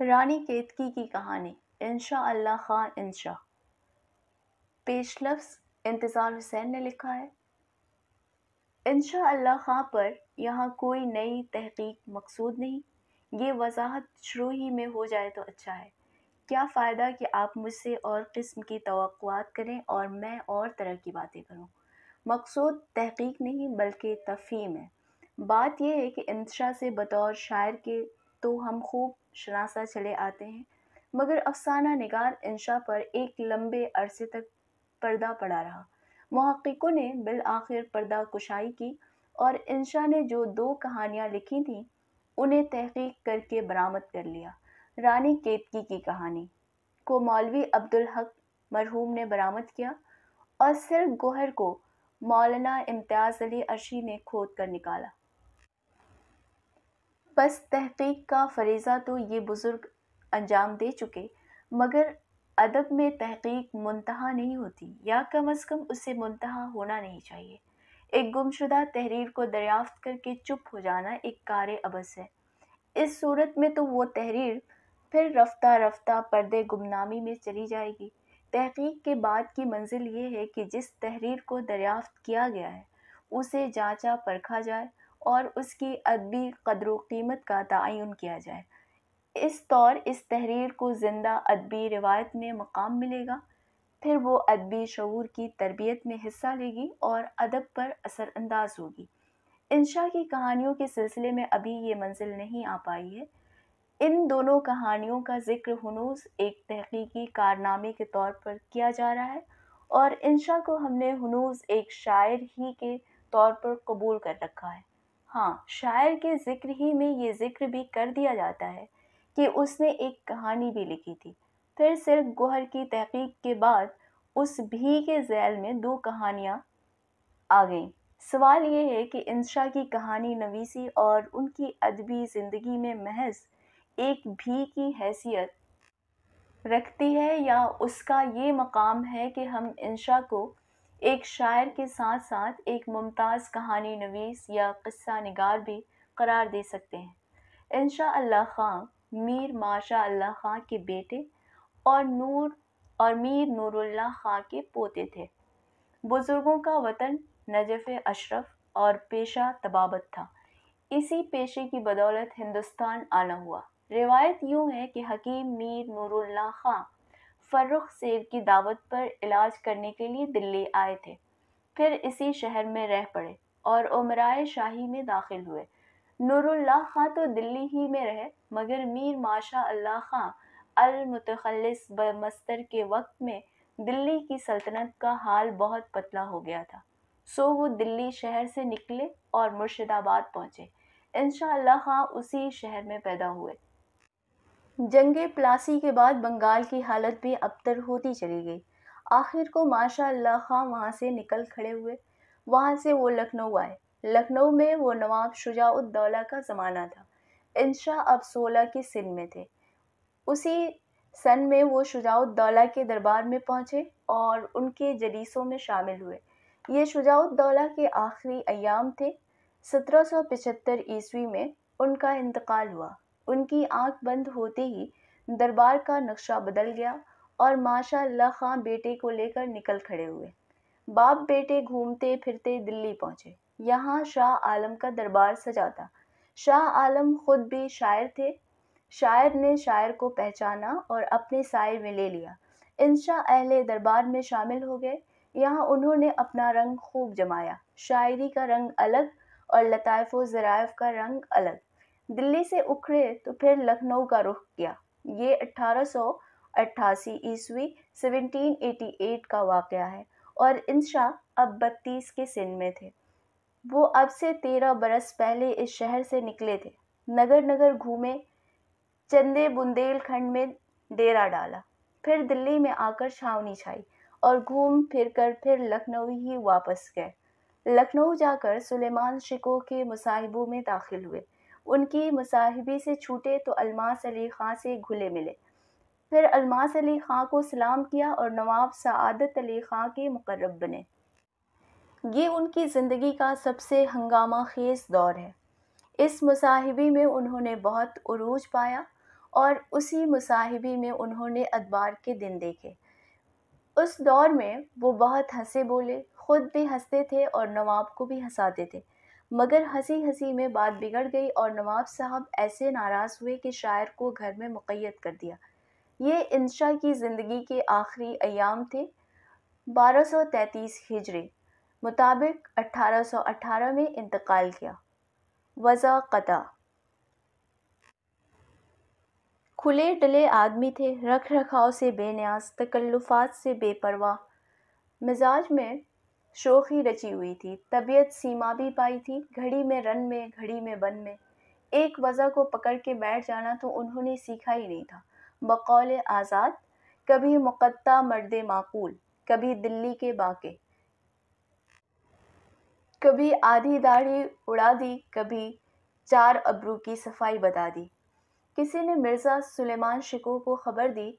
रानी केतकी की कहानी इंशा अल्लाह खान इंशा पेश लफ्स इंतज़ार हुसैन ने लिखा है इंशा अल्लाह खां पर यहाँ कोई नई तहकीक मकसूद नहीं ये वजाहत शुरू ही में हो जाए तो अच्छा है क्या फ़ायदा कि आप मुझसे और किस्म की तो करें और मैं और तरह की बातें करूँ मकसूद तहकीक नहीं बल्कि तफहीम है बात यह है कि इंशा से बतौर शायर के तो हम खूब शनासा चले आते हैं मगर अफसाना निगार इंशा पर एक लंबे अरसे तक पर्दा पड़ा रहा महक्कों ने बिल आखिर पर्दा कुशाई की और इंशा ने जो दो कहानियाँ लिखी थीं उन्हें तहकीक करके बरामद कर लिया रानी केतकी की कहानी को मौलवी अब्दुल हक मरहूम ने बरामद किया और सिर्फ गोहर को मौलाना इम्तियाज़ अली अर्शी ने खोद कर निकाला बस तहकीक का फरीज़ा तो ये बुज़ुर्ग अंजाम दे चुके मगर अदब में तहकीक मुंतहा नहीं होती या कम अज़ कम उसे मुंतहा होना नहीं चाहिए एक गुमशुदा तहरीर को दरियाफ्त करके चुप हो जाना एक कार अबस है इस सूरत में तो वो तहरीर फिर रफ्ता रफ्ता पर्दे गुमनामी में चली जाएगी तहकीक के बाद की मंजिल ये है कि जिस तहरीर को दरियाफ्त किया गया है उसे जांचा परखा जाए और उसकी अदबी कदर कीमत का तयन किया जाए इस तौर इस तहरीर को ज़िंदा अदबी रिवायत में मकाम मिलेगा फिर वो अदबी शूर की तरबियत में हिस्सा लेगी और अदब पर असरानंदाज होगी इंशा की कहानियों के सिलसिले में अभी ये मंजिल नहीं आ पाई है इन दोनों कहानियों का जिक्र हनूस एक तहकीकी कारनामे के तौर पर किया जा रहा है और इंशा को हमने हनूस एक शायर ही के तौर पर कबूल कर रखा है हाँ शायर के ज़िक्र ही में ये ज़िक्र भी कर दिया जाता है कि उसने एक कहानी भी लिखी थी फिर सिर्फ गोहर की तहकीक के बाद उस भी के जैल में दो कहानियाँ आ गईं सवाल ये है कि इंशा की कहानी नवीसी और उनकी अदबी ज़िंदगी में महज एक भी की हैसियत रखती है या उसका ये मकाम है कि हम इंशा को एक शायर के साथ साथ एक मुमताज़ कहानी नवीस या क़स्सा नगार भी करार दे सकते हैं इन खां मीर माशा अल्लाह खां के बेटे और नूर और मीर नूरुल्ला खां के पोते थे बुज़ुर्गों का वतन नजफ़ अशरफ और पेशा तबाबत था इसी पेशे की बदौलत हिंदुस्तान आना हुआ रिवायत यूँ है कि हकीम मीर नूरुल्ला खां फ़र्रुख सेर की दावत पर इलाज करने के लिए दिल्ली आए थे फिर इसी शहर में रह पड़े और उमराए शाही में दाखिल हुए नूरुल्लाह खां तो दिल्ली ही में रहे मगर मीर माशा अल्लाह खां अलमतखलस बमस्तर के वक्त में दिल्ली की सल्तनत का हाल बहुत पतला हो गया था सो वो दिल्ली शहर से निकले और मुर्शिदाबाद पहुँचे इन शाह उसी शहर में पैदा हुए जंग प्लासी के बाद बंगाल की हालत भी अबतर होती चली गई आखिर को माशा खां वहाँ से निकल खड़े हुए वहाँ से वो लखनऊ आए लखनऊ में वो नवाब शुजाउद्दौला का ज़माना था इंशा अब सोलह की सिन में थे उसी सन में वो शुजाउद्दौला के दरबार में पहुँचे और उनके जलीसों में शामिल हुए ये शुजाउद्दौला के आखिरी अयाम थे सत्रह सौ पचहत्तर ईस्वी में उनका इंतकाल हुआ उनकी आंख बंद होते ही दरबार का नक्शा बदल गया और माशा अल्लाह खां बेटे को लेकर निकल खड़े हुए बाप बेटे घूमते फिरते दिल्ली पहुंचे यहाँ शाह आलम का दरबार सजा था शाह आलम खुद भी शायर थे शायर ने शायर को पहचाना और अपने साय में ले लिया इन शाह अहले दरबार में शामिल हो गए यहाँ उन्होंने अपना रंग खूब जमाया शायरी का रंग अलग और लताफ़ ज़राइफ का रंग अलग दिल्ली से उखड़े तो फिर लखनऊ का रुख किया ये अट्ठारह सौ अट्ठासी ईस्वी 1788 का वाक़ है और इंशा अब बत्तीस के सिन में थे वो अब से तेरह बरस पहले इस शहर से निकले थे नगर नगर घूमे चंदे बुंदेलखंड में डेरा डाला फिर दिल्ली में आकर छावनी छाई और घूम फिर कर फिर लखनऊ ही वापस गए लखनऊ जाकर सुलेमान शिको के मुसाहिबों में दाखिल हुए उनकी मुसाहिबे से छूटे तो अलमास अली ख़ान से घुले मिले फिर अलमास अली ख़ान को सलाम किया और नवाब सआदत अली ख़ां के मुकर्रब बने ये उनकी ज़िंदगी का सबसे हंगामा खेज दौर है इस मुसाहिबे में उन्होंने बहुत अरूज पाया और उसी मुसाहिबे में उन्होंने अदबार के दिन देखे उस दौर में वो बहुत हंसे बोले ख़ुद भी हंसते थे और नवाब को भी हंसाते थे मगर हंसी हंसी में बात बिगड़ गई और नवाब साहब ऐसे नाराज़ हुए कि शायर को घर में मुक़ैद कर दिया ये इंशा की ज़िंदगी के आखिरी अयाम थे 1233 हिजरी मुताबिक 1818 में इंतकाल किया वज़ा कदा खुले डले आदमी थे रख रखाव से बेनियाज तकल्लुफात से बेपरवाह मिजाज में शोखी रची हुई थी तबीयत सीमा भी पाई थी घड़ी में रन में घड़ी में बन में एक वजह को पकड़ के बैठ जाना तो उन्होंने सीखा ही नहीं था बकौल आज़ाद कभी मुकत्ता मर्द माकूल कभी दिल्ली के बाके कभी आधी दाढ़ी उड़ा दी कभी चार अब्रू की सफाई बता दी किसी ने मिर्ज़ा सुलेमान शिको को खबर दी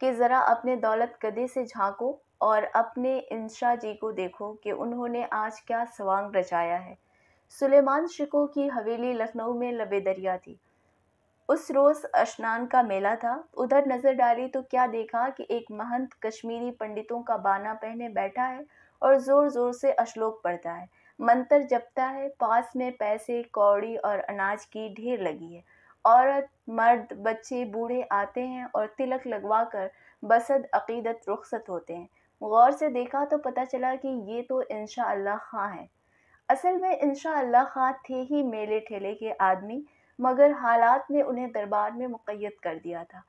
कि ज़रा अपने दौलत कदे से झांको और अपने इंशा जी को देखो कि उन्होंने आज क्या स्वांग रचाया है सुलेमान शिको की हवेली लखनऊ में लबे दरिया थी उस रोज़ स्नान का मेला था उधर नज़र डाली तो क्या देखा कि एक महंत कश्मीरी पंडितों का बाना पहने बैठा है और ज़ोर ज़ोर से अश्लोक पढ़ता है मंत्र जपता है पास में पैसे कौड़ी और अनाज की ढेर लगी है औरत मर्द बच्चे बूढ़े आते हैं और तिलक लगवा कर बसद अकीदत रुखसत होते हैं गौर से देखा तो पता चला कि ये तो इनशा खां है असल में इनशा खां थे ही मेले ठेले के आदमी मगर हालात ने उन्हें दरबार में मुक़ैद कर दिया था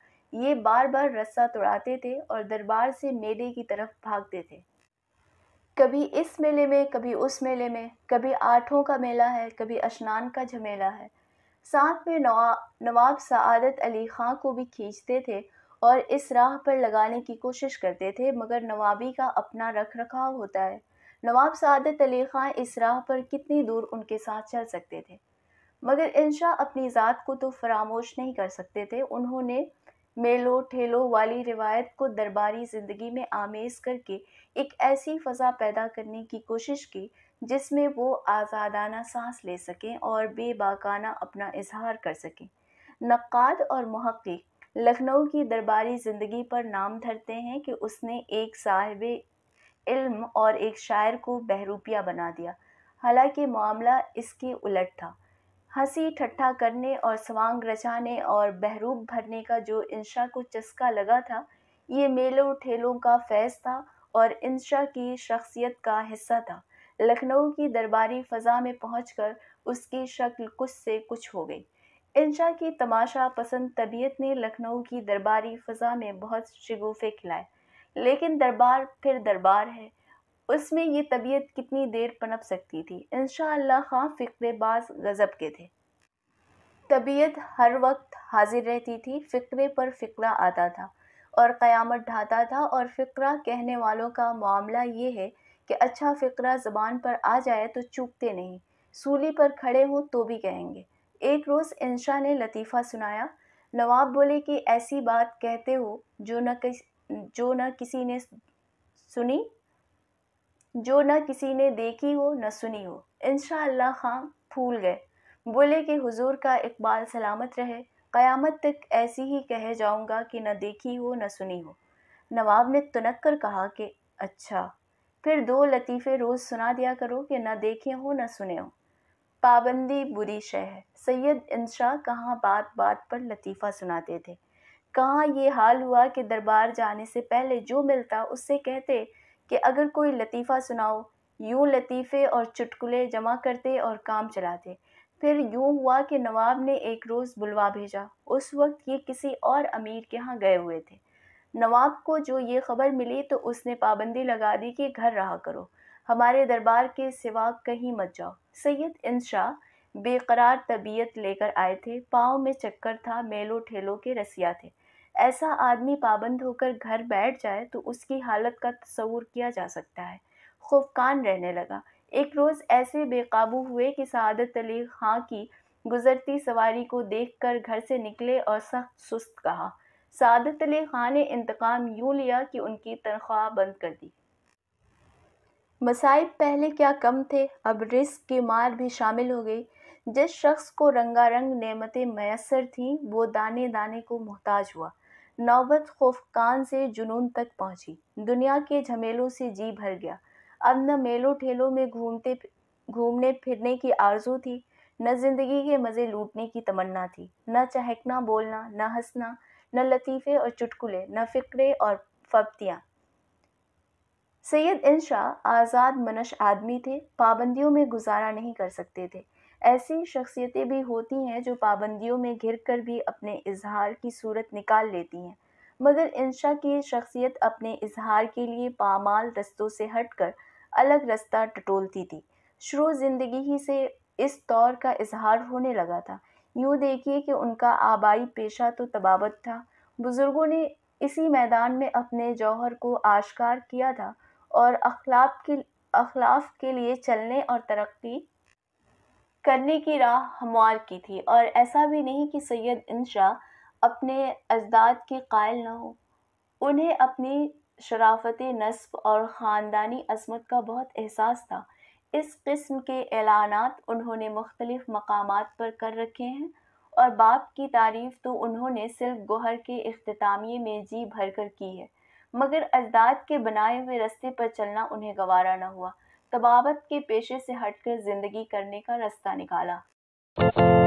ये बार बार रस्सा तोड़ाते थे और दरबार से मेले की तरफ भागते थे कभी इस मेले में कभी उस मेले में कभी आठों का मेला है कभी अशनान का झमेला है साथ में नवाब नवाब सआदत अली खां को भी खींचते थे और इस राह पर लगाने की कोशिश करते थे मगर नवाबी का अपना रख रखाव होता है नवाब सदत अली ख़ान इस राह पर कितनी दूर उनके साथ चल सकते थे मगर शाह अपनी ज़ात को तो फरामोश नहीं कर सकते थे उन्होंने मेलो ठेलो वाली रिवायत को दरबारी ज़िंदगी में आमेज़ करके एक ऐसी फ़जा पैदा करने की कोशिश की जिसमें वो आज़ादाना सांस ले सकें और बेबाकाना अपना इजहार कर सकें नक़ाद और महक़ लखनऊ की दरबारी ज़िंदगी पर नाम धरते हैं कि उसने एक साहिब इल्म और एक शायर को बहरूपिया बना दिया हालांकि मामला इसके उलट था हंसी ठट्ठा करने और स्वांग रचाने और बहरूप भरने का जो इंशा को चस्का लगा था ये मेलों ठेलों का फैज़ था और इंशा की शख्सियत का हिस्सा था लखनऊ की दरबारी फ़जा में पहुंचकर उसकी शक्ल कुछ से कुछ हो गई इंशा की तमाशा पसंद तबीयत ने लखनऊ की दरबारी फ़जा में बहुत शगुफ़े खिलाए लेकिन दरबार फिर दरबार है उसमें ये तबीयत कितनी देर पनप सकती थी इंशा खां फ़िक्रबाज गज़ब के थे तबीयत हर वक्त हाजिर रहती थी फ़िक्रे पर फ़िक्रा आता था और क़यामत ढाता था और फ़िक्रा कहने वालों का मामला ये है कि अच्छा फ़िक्रा ज़बान पर आ जाए तो चूकते नहीं सूली पर खड़े हों तो भी कहेंगे एक रोज़ इंशा ने लतीफ़ा सुनाया नवाब बोले कि ऐसी बात कहते हो जो न किस जो न किसी ने सुनी जो न किसी ने देखी हो न सुनी हो इन खां फूल गए बोले कि हुजूर का इकबाल सलामत रहे क़यामत तक ऐसी ही कह जाऊंगा कि न देखी हो न सुनी हो नवाब ने तनक कर कहा कि अच्छा फिर दो लतीफ़े रोज़ सुना दिया करो कि न देखे हो न सुने हो पाबंदी बुरी शह है सैयद इंशा कहाँ बात बात पर लतीफ़ा सुनाते थे कहाँ ये हाल हुआ कि दरबार जाने से पहले जो मिलता उससे कहते कि अगर कोई लतीफ़ा सुनाओ यूं लतीफ़े और चुटकुले जमा करते और काम चलाते फिर यूं हुआ कि नवाब ने एक रोज़ बुलवा भेजा उस वक्त ये किसी और अमीर के यहाँ गए हुए थे नवाब को जो ये खबर मिली तो उसने पाबंदी लगा दी कि घर रहा करो हमारे दरबार के सिवा कहीं मत जाओ सैयद इन शाह बेकरार तबीयत लेकर आए थे पाँव में चक्कर था मेलों ठेलों के रसिया थे ऐसा आदमी पाबंद होकर घर बैठ जाए तो उसकी हालत का तस्वूर किया जा सकता है खुफकान रहने लगा एक रोज़ ऐसे बेकाबू हुए कि सदत अली खां की गुजरती सवारी को देखकर घर से निकले और सख्त सुस्त कहा सदत अली खां ने इंतकाम यूँ लिया कि उनकी तनख्वाह बंद कर दी मसाइब पहले क्या कम थे अब रिस्क की मार भी शामिल हो गई जिस शख्स को रंगारंग नेमतें मैसर थीं वो दाने दाने को मोहताज हुआ नौबत खोफकान से जुनून तक पहुंची दुनिया के झमेलों से जी भर गया अब न मेलों ठेलों में घूमते घूमने फिरने की आरजू थी न जिंदगी के मज़े लूटने की तमन्ना थी न चहकना बोलना न हंसना न लतीफ़े और चुटकुले न फ़िक्रे और फप्तियाँ सैयद इंशा आज़ाद मनश आदमी थे पाबंदियों में गुजारा नहीं कर सकते थे ऐसी शख्सियतें भी होती हैं जो पाबंदियों में घिर कर भी अपने इजहार की सूरत निकाल लेती हैं मगर इंशा की शख्सियत अपने इजहार के लिए पामाल रस्तों से हट कर अलग रास्ता टटोलती थी शुरू ज़िंदगी ही से इस दौर का इजहार होने लगा था यूँ देखिए कि उनका आबाई पेशा तो तबावत था बुज़ुर्गों ने इसी मैदान में अपने जौहर को आश्कार किया था और अखलाक के अखलाफ के लिए चलने और तरक्की करने की राह हमवार की थी और ऐसा भी नहीं कि सैयद इंशा अपने अजदाद के कायल न हो उन्हें अपनी शराफत नस्ब और ख़ानदानी असमत का बहुत एहसास था इस किस्म के ऐलान उन्होंने मुख्तलिफ़ मकाम पर कर रखे हैं और बाप की तारीफ़ तो उन्होंने सिर्फ गोहर के अख्तामी में जी भर कर की है मगर अजदाद के बनाए हुए रास्ते पर चलना उन्हें गवारा न हुआ तबावत के पेशे से हटकर ज़िंदगी करने का रास्ता निकाला